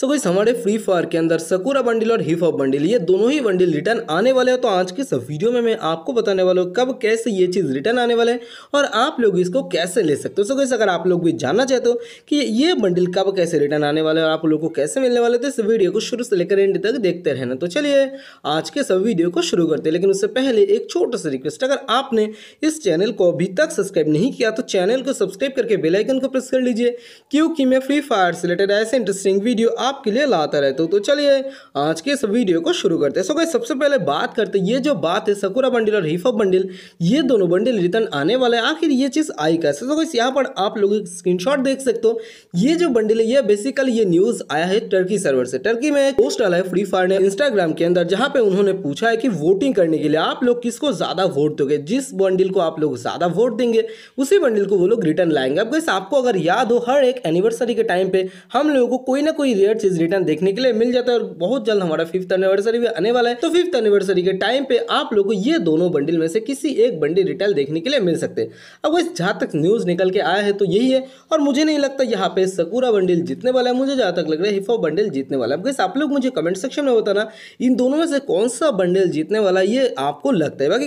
सो गई हमारे free fire के अंदर सकुरा बंडल और हिप हॉप बंडल ये दोनों ही बंडल रिटर्न आने वाले हैं तो आज के इस वीडियो में मैं आपको बताने वाला हूँ कब कैसे ये चीज़ रिटर्न आने वाले हैं और आप लोग इसको कैसे ले सकते हो सो गई अगर आप लोग भी जानना चाहते हो कि ये बंडल कब कैसे रिटर्न आने वाला है और आप लोगों को कैसे मिलने वाले तो इस वीडियो को शुरू से लेकर एंड तक देखते रहना तो चलिए आज के सब वीडियो को शुरू करते हैं लेकिन उससे पहले एक छोटा सा रिक्वेस्ट अगर आपने इस चैनल को अभी तक सब्सक्राइब नहीं किया तो चैनल को सब्सक्राइब करके बेलाइकन को प्रेस कर लीजिए क्योंकि मैं फ्री फायर से रिलेटेड ऐसे इंटरेस्टिंग वीडियो आपके लिए लाता रहता हूँ तो चलिए आज के इस वीडियो को शुरू करते हैं सो गाइस सबसे पहले बात करते ये जो बात है सकुरा बंडल और हिफा बंडल ये दोनों बंडल रिटर्न आने वाले हैं आखिर ये चीज़ आई कैसे सो गाइस यहाँ पर आप लोग स्क्रीन देख सकते हो ये जो बंडल है ये बेसिकली ये न्यूज़ आया है टर्की सर्वर से टर्की में पोस्ट डाला है फ्री फायर ने इंस्टाग्राम के अंदर जहाँ पे उन्होंने पूछा है कि वोटिंग करने के लिए आप लोग किसको ज़्यादा वोट दोगे जिस बंडल को आप लोग ज़्यादा वोट देंगे उसी बंडल को वो लोग रिटर्न लाएंगे अब कैसे आपको अगर याद हो हर एक एनिवर्सरी के टाइम पे हम लोगों को कोई ना कोई रेयर चीज रिटर्न देखने के लिए मिल जाता है और बहुत जल्द हमारा फिफ्थ एनिवर्सरी भी आने वाला है तो फिफ्थ एनिवर्सरी के टाइम पे आप लोगों को ये दोनों बंडल में से किसी एक बंडल रिटेल देखने के लिए मिल सकते अब वैसे जहाँ तक न्यूज़ निकल के आया है तो यही है और मुझे नहीं लगता यहाँ पे सकूरा बंडल जीतने वाला है मुझे जहाँ तक लग रहा है हिफो बंडल जीतने वाला है बस आप लोग मुझे कमेंट सेक्शन में बताना इन दोनों में से कौन सा बंडल जीतने वाला ये आपको लगता है बाकी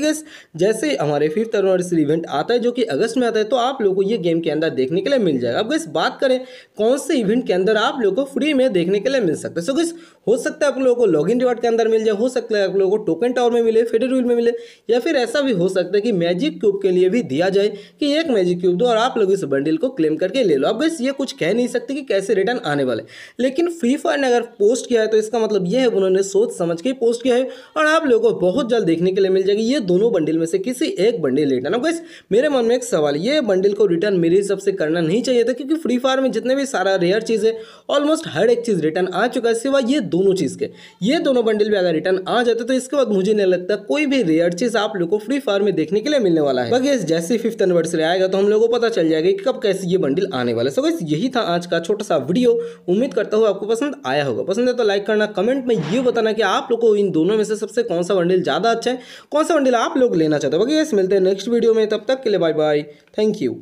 जैसे हमारे फिफ्थ एनिवर्सरी इवेंट आता है जो कि अगस्त में आता है तो आप लोग को ये गेम के अंदर देखने के लिए मिल जाएगा अब गैस बात करें कौन से इवेंट के अंदर आप लोग को फ्री में देखने के लिए मिल सकते हैं सो हो सकता है आप लोगों को लॉगिन रिवार्ड के अंदर मिल जाए हो सकता है आप लोगों को टोकन टावर में मिले फेडर व्हील में मिले या फिर ऐसा भी हो सकता है कि मैजिक क्यूब के लिए भी दिया जाए कि एक मैजिक क्यूब दो और आप लोग इस बंडल को क्लेम करके ले लो अब बस ये कुछ कह नहीं सकते कि कैसे रिटर्न आने वाले लेकिन फ्री फायर ने अगर पोस्ट किया है तो इसका मतलब यह है उन्होंने सोच समझ के पोस्ट किया है और आप लोगों को बहुत जल्द देखने के लिए मिल जाएगी ये दोनों बंडल में से किसी एक बंडल रिटर्न अब बस मेरे मन में एक सवाल ये बंडल को रिटर्न मेरे हिसाब से करना नहीं चाहिए था क्योंकि फ्री फायर में जितने भी सारा रेयर चीज़ है ऑलमोस्ट हर एक चीज़ चीज़ रिटर्न आ चुका है सिवा ये दोनों चीज़ के ये दोनों बंडल भी अगर रिटर्न आ जाते तो इसके बाद मुझे नहीं लगता कोई भी रेयर चीज़ आप लोग को फ्री फायर में देखने के लिए मिलने वाला है बाकी जैसे फिफ्थ एनिवर्सरी आएगा तो हम लोग को पता चल जाएगा कि कब कैसे ये बंडल आने वाला है सो यही था आज का छोटा सा वीडियो उम्मीद करता हूँ आपको पसंद आया होगा पसंद है तो लाइक करना कमेंट में ये बताना कि आप लोग को इन दोनों में से सबसे कौन सा बंडल ज़्यादा अच्छा है कौन सा बंडल आप लोग लेना चाहते हो बाकी मिलते हैं नेक्स्ट वीडियो में तब तक के लिए बाय बाय थैंक यू